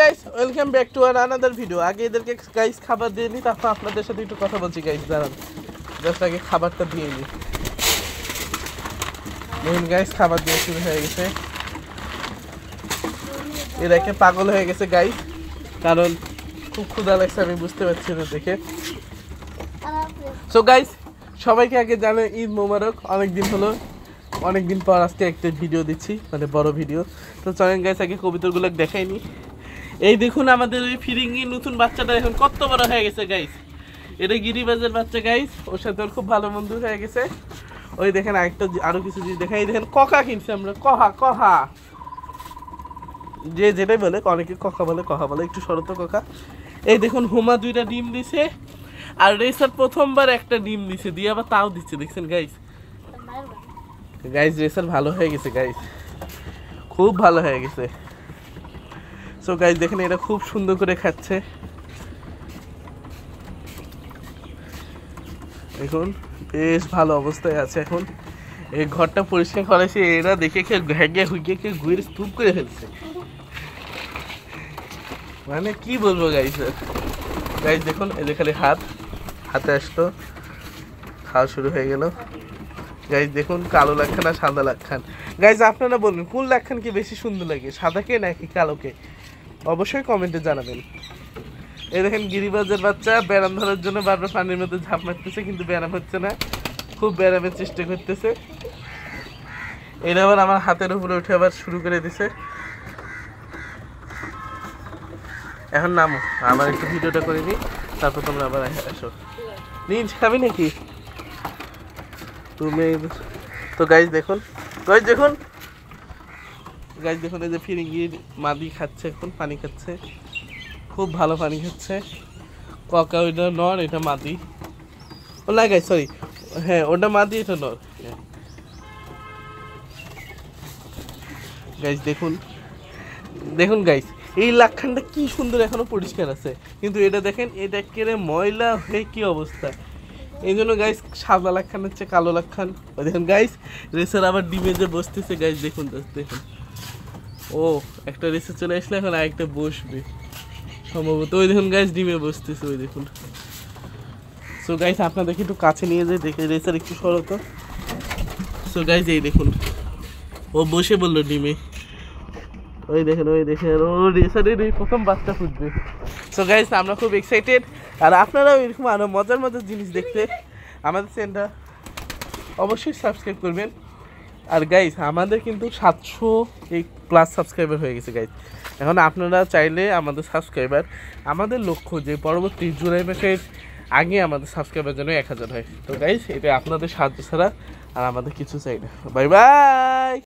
guys welcome back to our another video আগে এদেরকে guys খাবার দিয়ে নিই তারপর আপনাদের সাথে একটু কথা বলছি গাইস দাঁড়ান জাস্ট আগে খাবারটা দিয়ে নিই মেন গাইস খাবার দিয়ে শুরু হয়ে গেছে এরাকে পাগল হয়ে গেছে গাইস কারণ খুব ক্ষুধা লাগছে আমি বুঝতে পারছি না দেখে সো গাইস সবাইকে আগে জানো ঈদ মোবারক অনেকদিন হলো অনেকদিন পর আজকে একটা ভিডিও দিচ্ছি মানে বড় ভিডিও তো চলেন গাইস আগে কবিতাগুলো দেখাইনি এই দেখুন আমাদের ওই ফিরিঙ্গি নতুন বাচ্চাটা এখন কত বড় হয়ে গেছে গাইস এটা গিরিবাজের বাচ্চা গাইস ওর সাথে ওর খুব ভালো বন্ধু হয়ে গেছে ওই দেখেন আরেকটা আরো কিছু জিনিস দেখেন এই দেখেন ককা কিনছি আমরা কহা কহা যে যেটাই বলে অনেকে ককা বলে কহা বলে একটু শরত ককা এই দেখুন হুমা দুইটা ডিম দিছে আর রেসার প্রথমবার একটা ডিম দিছে দিয়ে আবার তাও দিচ্ছে দেখছেন গাইস গাইস রেসার ভালো হয়ে গেছে গাইস খুব ভালো হয়ে গেছে সো গাইজ দেখেন এটা খুব সুন্দর করে খাচ্ছে দেখুন বেশ ভালো অবস্থায় আছে এখন এই ঘরটা পরিষ্কার করেছে এরা দেখে খেয়ে ঘ্যাগে হুগে খেয়ে ঘুরে স্তূপ করে ফেলছে মানে কি বলবো গাইজ গাইজ দেখুন এই যে খালি হাত হাতে আসতো খাওয়া শুরু হয়ে গেল গাইজ দেখুন কালো লাক্ষান আর সাদা লাক্ষান গাইজ আপনারা বলবেন কোন কি বেশি সুন্দর লাগে সাদাকে নাকি কালোকে অবশ্যই কমেন্টে জানাবেন এই দেখেন গিরিবাজের বাচ্চা বেড়াম ধরার জন্য বারবার পানির মধ্যে ঝাঁপ মারতেছে কিন্তু ব্যায়াম হচ্ছে না খুব ব্যায়ামের চেষ্টা করতেছে এটা আবার আমার হাতের উপরে উঠে আবার শুরু করে দিছে এখন নামো আমার একটু ভিডিওটা করে নিই তারপর তোমরা আবার আসো নিজ খাবি নাকি তুমি তো গাইজ দেখুন গাইজ দেখুন গাছ দেখুন এই যে ফিরিঙ্গির মাদি খাচ্ছে এখন পানি খাচ্ছে খুব ভালো পানি খাচ্ছে ককা ওইটা নর এটা মাদি ও না গাছ সরি হ্যাঁ ওটা মাদি এটা নর গাইজ দেখুন দেখুন গাইজ এই লাক্ষানটা কি সুন্দর এখনো পরিষ্কার আছে কিন্তু এটা দেখেন এটা কেড়ে ময়লা হয়ে কি অবস্থা এই জন্য গাইস সাদা লাক্ষান হচ্ছে কালো লাক্ষান দেখুন গাইস রেসের আবার ডিমে যে বসতেছে গাইস দেখুন দেখুন ও একটা রেসে চলে আসলে এখন আরেকটা বসবে সম্ভবত ওই দেখুন গাছ ডিমে বসতেছে ওই দেখুন সো গাইস আপনাদেরকে একটু কাছে নিয়ে যাই দেখে রেসার একটু সরত সো গাইস এই দেখুন ও বসে বললো ডিমে ওই দেখেন ওই দেখেন ও রেসারের এই প্রথম বাচ্চা ফুটবে সো গাইস আমরা খুব এক্সাইটেড আর আপনারাও এরকম আরও মজার মজার জিনিস দেখতে আমাদের চ্যানেলটা অবশ্যই সাবস্ক্রাইব করবেন আর গাইজ আমাদের কিন্তু সাতশো এই প্লাস সাবস্ক্রাইবার হয়ে গেছে গাইজ এখন আপনারা চাইলে আমাদের সাবস্ক্রাইবার আমাদের লক্ষ্য যে পরবর্তী জুলাই মাসের আগে আমাদের সাবস্ক্রাইবার যেন এক হাজার হয় তো গাইজ এটা আপনাদের সাহায্য ছাড়া আর আমাদের কিছু চাই না বাই বাই